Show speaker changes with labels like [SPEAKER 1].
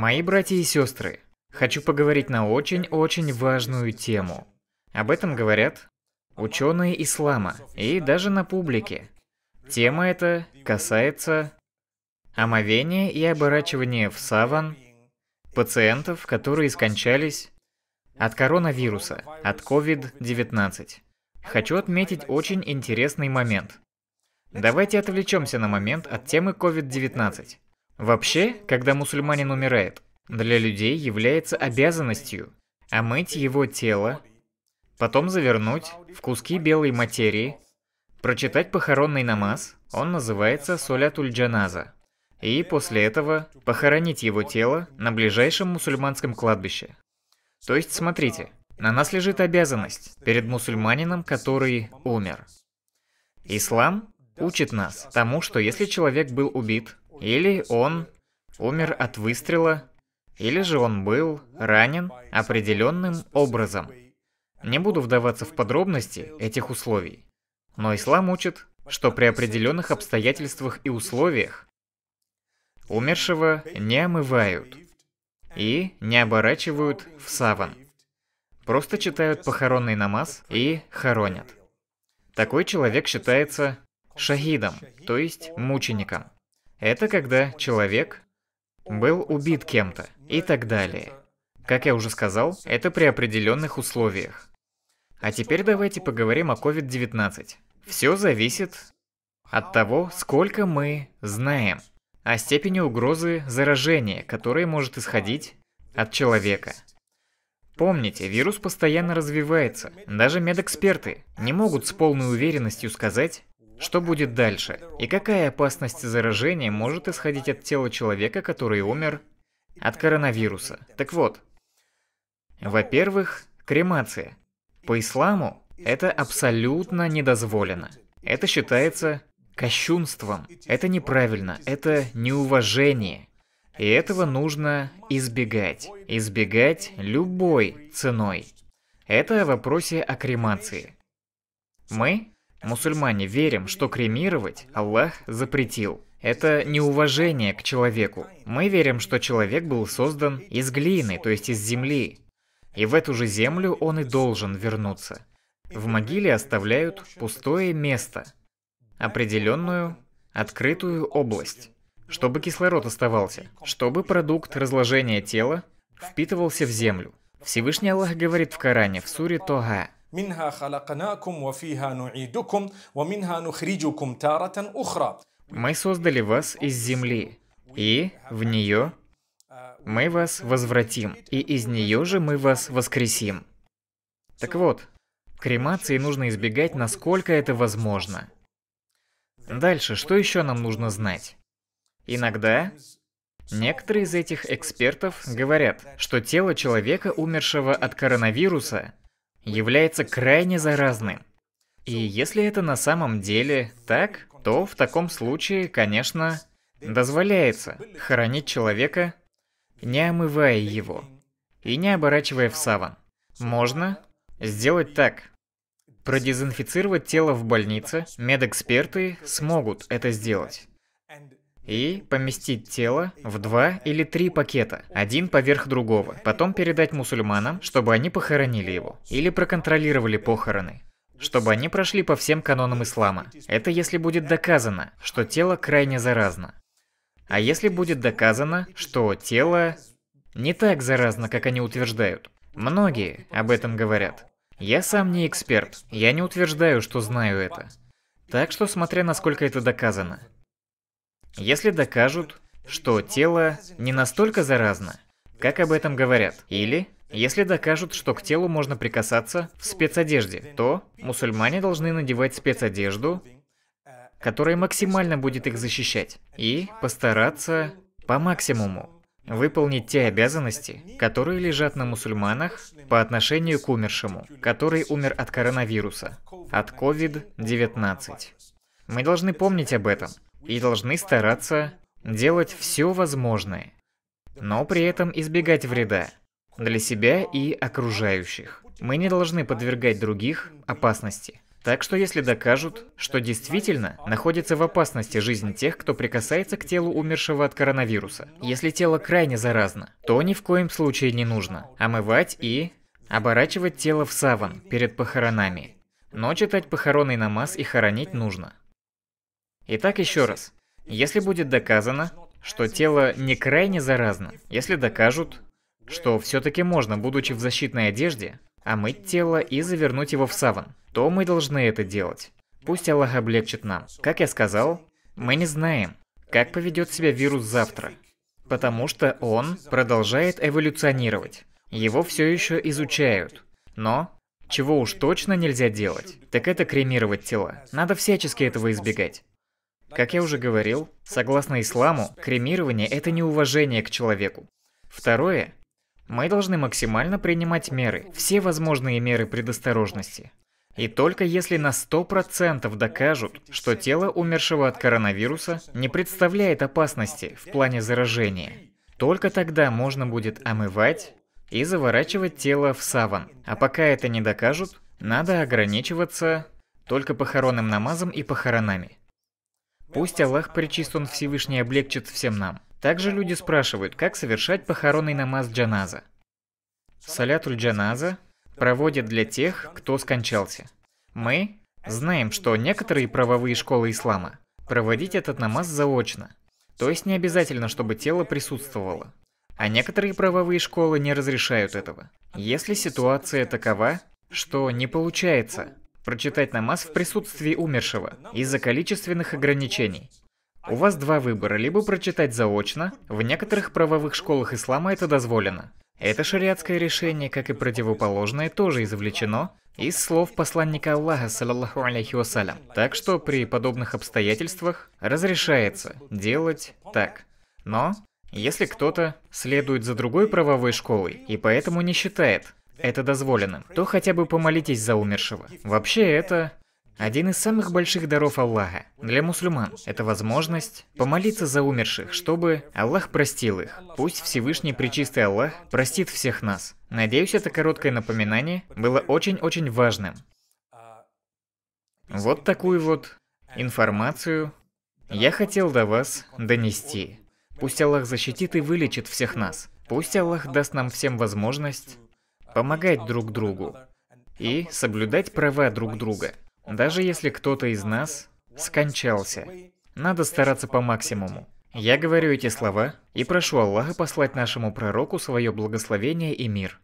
[SPEAKER 1] Мои братья и сестры, хочу поговорить на очень-очень важную тему. Об этом говорят ученые ислама и даже на публике. Тема эта касается омовения и оборачивания в саван пациентов, которые скончались от коронавируса, от COVID-19. Хочу отметить очень интересный момент. Давайте отвлечемся на момент от темы COVID-19. Вообще, когда мусульманин умирает, для людей является обязанностью омыть его тело, потом завернуть в куски белой материи, прочитать похоронный намаз, он называется солятуль джаназа, и после этого похоронить его тело на ближайшем мусульманском кладбище. То есть, смотрите, на нас лежит обязанность перед мусульманином, который умер. Ислам учит нас тому, что если человек был убит, или он умер от выстрела, или же он был ранен определенным образом. Не буду вдаваться в подробности этих условий. Но ислам учит, что при определенных обстоятельствах и условиях умершего не омывают и не оборачивают в саван. Просто читают похоронный намаз и хоронят. Такой человек считается шахидом, то есть мучеником. Это когда человек был убит кем-то и так далее. Как я уже сказал, это при определенных условиях. А теперь давайте поговорим о COVID-19. Все зависит от того, сколько мы знаем о степени угрозы заражения, которая может исходить от человека. Помните, вирус постоянно развивается. Даже медэксперты не могут с полной уверенностью сказать, что будет дальше? И какая опасность заражения может исходить от тела человека, который умер от коронавируса? Так вот, во-первых, кремация. По исламу это абсолютно недозволено. Это считается кощунством. Это неправильно, это неуважение. И этого нужно избегать. Избегать любой ценой. Это о вопросе о кремации. Мы Мусульмане верим, что кремировать Аллах запретил. Это неуважение к человеку. Мы верим, что человек был создан из глины, то есть из земли. И в эту же землю он и должен вернуться. В могиле оставляют пустое место, определенную открытую область, чтобы кислород оставался, чтобы продукт разложения тела впитывался в землю. Всевышний Аллах говорит в Коране, в суре Тога, منها خلقناكم وفيها نعيدكم ومنها نخرجكم تارة أخرى Мы создали вас из земли, и в нее мы вас возвратим, и из нее же мы вас воскресим. Так вот, кремации нужно избегать, насколько это возможно. Дальше, что еще нам нужно знать? Иногда некоторые из этих экспертов говорят, что тело человека, умершего от коронавируса, является крайне заразным. И если это на самом деле так, то в таком случае, конечно, дозволяется хоронить человека, не омывая его и не оборачивая в саван. Можно сделать так. Продезинфицировать тело в больнице медэксперты смогут это сделать и поместить тело в два или три пакета, один поверх другого, потом передать мусульманам, чтобы они похоронили его, или проконтролировали похороны, чтобы они прошли по всем канонам ислама. Это если будет доказано, что тело крайне заразно. А если будет доказано, что тело не так заразно, как они утверждают. Многие об этом говорят. Я сам не эксперт, я не утверждаю, что знаю это. Так что смотря насколько это доказано если докажут, что тело не настолько заразно, как об этом говорят. Или, если докажут, что к телу можно прикасаться в спецодежде, то мусульмане должны надевать спецодежду, которая максимально будет их защищать, и постараться по максимуму выполнить те обязанности, которые лежат на мусульманах по отношению к умершему, который умер от коронавируса, от COVID-19. Мы должны помнить об этом и должны стараться делать все возможное, но при этом избегать вреда для себя и окружающих. Мы не должны подвергать других опасности. Так что если докажут, что действительно находится в опасности жизнь тех, кто прикасается к телу умершего от коронавируса, если тело крайне заразно, то ни в коем случае не нужно омывать и оборачивать тело в саван перед похоронами. Но читать похоронный намаз и хоронить нужно. Итак, еще раз. Если будет доказано, что тело не крайне заразно, если докажут, что все-таки можно, будучи в защитной одежде, омыть тело и завернуть его в саван, то мы должны это делать. Пусть Аллах облегчит нам. Как я сказал, мы не знаем, как поведет себя вирус завтра, потому что он продолжает эволюционировать. Его все еще изучают. Но чего уж точно нельзя делать, так это кремировать тело. Надо всячески этого избегать. Как я уже говорил, согласно исламу, кремирование – это неуважение к человеку. Второе – мы должны максимально принимать меры, все возможные меры предосторожности. И только если на 100% докажут, что тело умершего от коронавируса не представляет опасности в плане заражения, только тогда можно будет омывать и заворачивать тело в саван. А пока это не докажут, надо ограничиваться только похоронным намазом и похоронами. Пусть Аллах причист он Всевышний облегчит всем нам. Также люди спрашивают, как совершать похоронный намаз джаназа. Салятуль джаназа проводят для тех, кто скончался. Мы знаем, что некоторые правовые школы ислама проводить этот намаз заочно, то есть не обязательно, чтобы тело присутствовало. А некоторые правовые школы не разрешают этого. Если ситуация такова, что не получается прочитать намаз в присутствии умершего из-за количественных ограничений. У вас два выбора, либо прочитать заочно, в некоторых правовых школах ислама это дозволено. Это шариатское решение, как и противоположное, тоже извлечено из слов посланника Аллаха, саллаллаху алейхи вассалям. Так что при подобных обстоятельствах разрешается делать так. Но если кто-то следует за другой правовой школой и поэтому не считает, это дозволено, то хотя бы помолитесь за умершего. Вообще это один из самых больших даров Аллаха для мусульман – это возможность помолиться за умерших, чтобы Аллах простил их. Пусть Всевышний Пречистый Аллах простит всех нас. Надеюсь, это короткое напоминание было очень-очень важным. Вот такую вот информацию я хотел до вас донести. Пусть Аллах защитит и вылечит всех нас. Пусть Аллах даст нам всем возможность помогать друг другу и соблюдать права друг друга. Даже если кто-то из нас скончался, надо стараться по максимуму. Я говорю эти слова и прошу Аллаха послать нашему пророку свое благословение и мир.